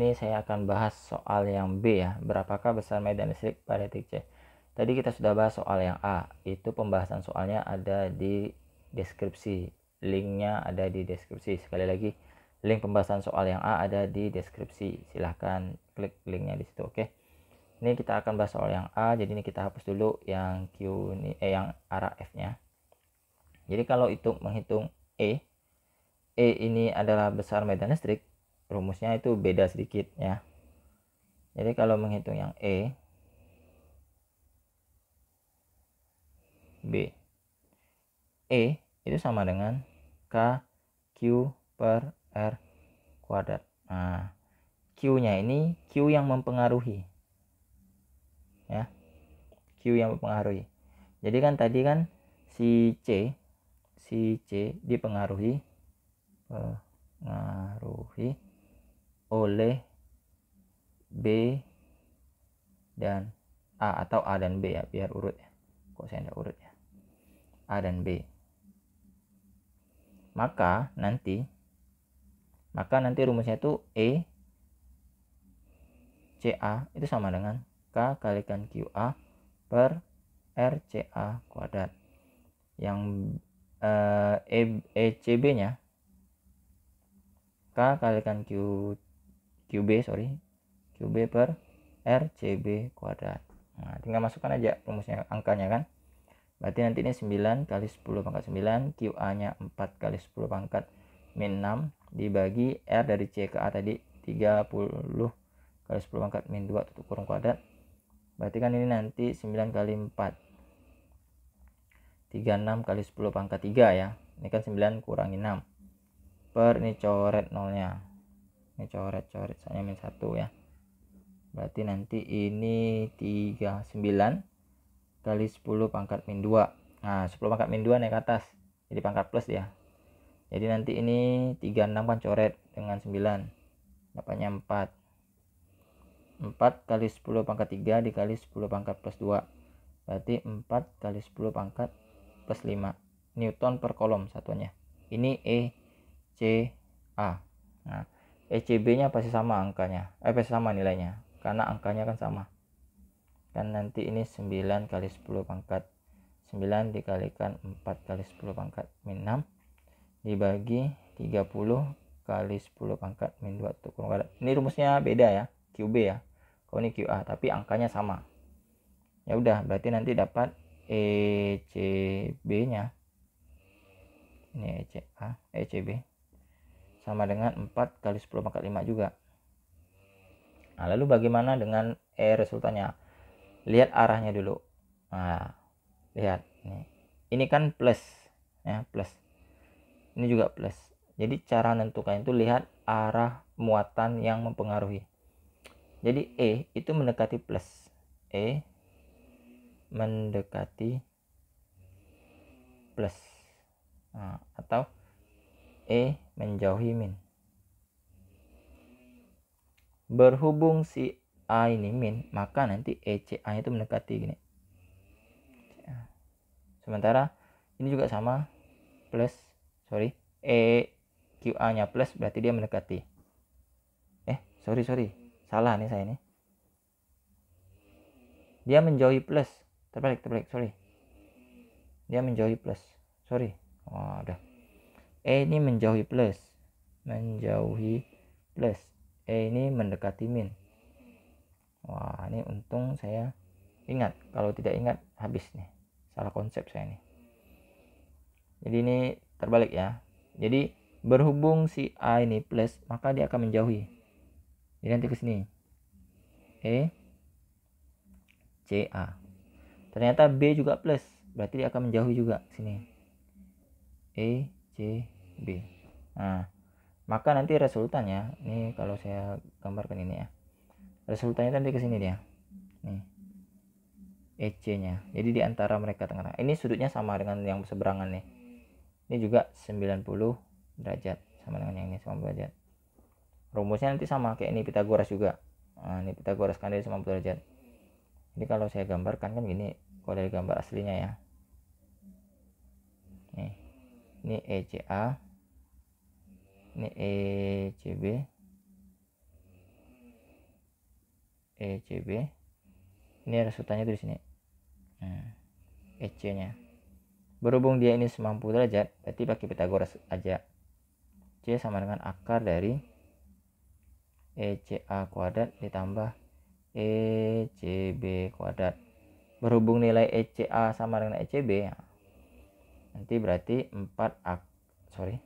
ini saya akan bahas soal yang B ya. Berapakah besar medan listrik pada titik C? Tadi kita sudah bahas soal yang A. Itu pembahasan soalnya ada di deskripsi. Linknya ada di deskripsi. Sekali lagi, link pembahasan soal yang A ada di deskripsi. Silahkan klik linknya di situ. Oke. Ini kita akan bahas soal yang A. Jadi ini kita hapus dulu yang Q ini, eh, yang arah F-nya. Jadi kalau itu menghitung E, E ini adalah besar medan listrik rumusnya itu beda sedikit ya jadi kalau menghitung yang E B E itu sama dengan K Q per R kuadrat nah Q nya ini Q yang mempengaruhi ya Q yang mempengaruhi jadi kan tadi kan si C si C dipengaruhi eh, pengaruhi oleh B dan A atau A dan B ya biar urut ya kok saya tidak urut ya A dan B maka nanti maka nanti rumusnya itu E CA itu sama dengan K kalikan QA per RCA kuadrat yang eh, ECB e, nya K kalikan Q QB sorry QB per RCB kuadrat nah tinggal masukkan aja rumusnya angkanya kan berarti nanti ini 9 kali 10 pangkat 9 QA nya 4 kali 10 pangkat min 6 dibagi R dari C ke A tadi 30 kali 10 pangkat min 2 tutup kurung kuadrat berarti kan ini nanti 9 kali 4 36 kali 10 pangkat 3 ya ini kan 9 kurangi 6 per ini coret nolnya ini coret-coret saya min 1 ya berarti nanti ini 39 kali 10 pangkat min 2 nah 10 pangkat min 2 naik ke atas jadi pangkat plus ya jadi nanti ini 36 kan coret dengan 9 dapatnya 4 4 kali 10 pangkat 3 dikali 10 pangkat plus 2 berarti 4 kali 10 pangkat plus 5 Newton per kolom satunya ini E C A nah ECB-nya pasti sama angkanya, eh pasti sama nilainya, karena angkanya kan sama. Kan nanti ini 9 kali 10 pangkat 9 dikalikan 4 kali 10 pangkat min 6 dibagi 30 kali 10 pangkat min 2 Ini rumusnya beda ya, QB ya. Kalau ini QA, tapi angkanya sama. Ya udah, berarti nanti dapat ECB-nya. Ini ECA, ECB sama dengan 4 kali 10 pangkat 5 juga. Nah, lalu bagaimana dengan E resultannya? Lihat arahnya dulu. Nah, lihat ini Ini kan plus ya, plus. Ini juga plus. Jadi cara menentukan itu lihat arah muatan yang mempengaruhi. Jadi E itu mendekati plus. E mendekati plus. Nah, atau e menjauhi min berhubung si a ini min maka nanti e c a itu mendekati gini sementara ini juga sama plus sorry e q a nya plus berarti dia mendekati eh sorry sorry salah nih saya ini dia menjauhi plus terbalik terbalik sorry dia menjauhi plus sorry waduh oh, E ini menjauhi plus. Menjauhi plus. E ini mendekati min. Wah, ini untung saya ingat. Kalau tidak ingat habis nih. Salah konsep saya nih. Jadi ini terbalik ya. Jadi berhubung si A ini plus, maka dia akan menjauhi. Jadi nanti ke sini. E C A. Ternyata B juga plus, berarti dia akan menjauhi juga sini. E C B nah maka nanti resultannya ini kalau saya gambarkan ini ya resultannya nanti ke sini dia nih EC nya jadi di antara mereka tengah ini sudutnya sama dengan yang seberangan nih ini juga 90 derajat sama dengan yang ini 90 derajat rumusnya nanti sama kayak ini Pitagoras juga nah, ini Pitagoras kan dari 90 derajat Ini kalau saya gambarkan kan gini kalau dari gambar aslinya ya nih ini ECA ini ECB ECB ini resultannya itu di sini nah, EC nya berhubung dia ini 90 derajat berarti pakai Pitagoras aja C sama dengan akar dari ECA kuadrat ditambah ECB kuadrat berhubung nilai ECA sama dengan ECB nanti berarti 4 ak sorry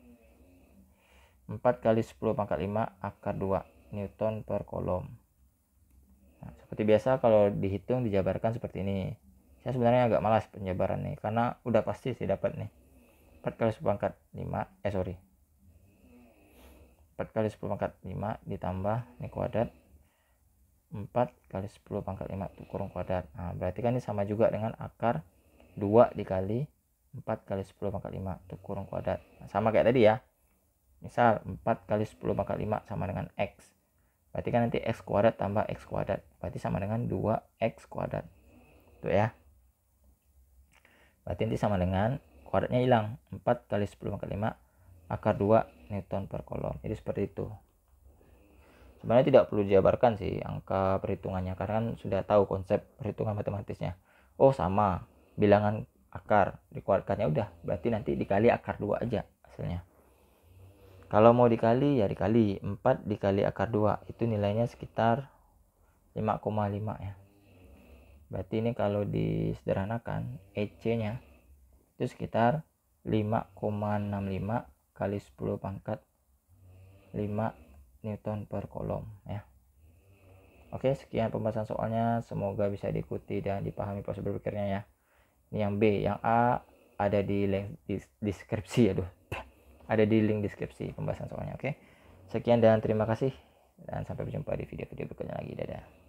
4 kali 10 pangkat 5 akar 2 Newton per kolom nah, seperti biasa kalau dihitung dijabarkan seperti ini saya sebenarnya agak malas penjabaran nih karena udah pasti sih dapat nih 4 kali 10 pangkat 5 eh sorry 4 kali 10 pangkat 5 ditambah nih kuadrat 4 kali 10 pangkat 5 kurung kuadrat nah berarti kan ini sama juga dengan akar 2 dikali 4 kali 10 pangkat 5 itu kurung kuadrat nah, sama kayak tadi ya misal 4 kali 10 pangkat 5 sama dengan X berarti kan nanti X kuadrat tambah X kuadrat berarti sama dengan 2X kuadrat tuh ya berarti nanti sama dengan kuadratnya hilang 4 kali 10 pangkat 5 akar 2 Newton per kolom jadi seperti itu sebenarnya tidak perlu dijabarkan sih angka perhitungannya karena kan sudah tahu konsep perhitungan matematisnya oh sama bilangan akar dikeluarkannya udah berarti nanti dikali akar dua aja hasilnya kalau mau dikali ya dikali 4 dikali akar dua itu nilainya sekitar 5,5 ya berarti ini kalau disederhanakan EC nya itu sekitar 5,65 kali 10 pangkat 5 Newton per kolom ya Oke sekian pembahasan soalnya semoga bisa diikuti dan dipahami proses berpikirnya ya ini yang B yang A ada di link di, deskripsi tuh, ada di link deskripsi pembahasan soalnya oke okay? sekian dan terima kasih dan sampai berjumpa di video-video berikutnya lagi dadah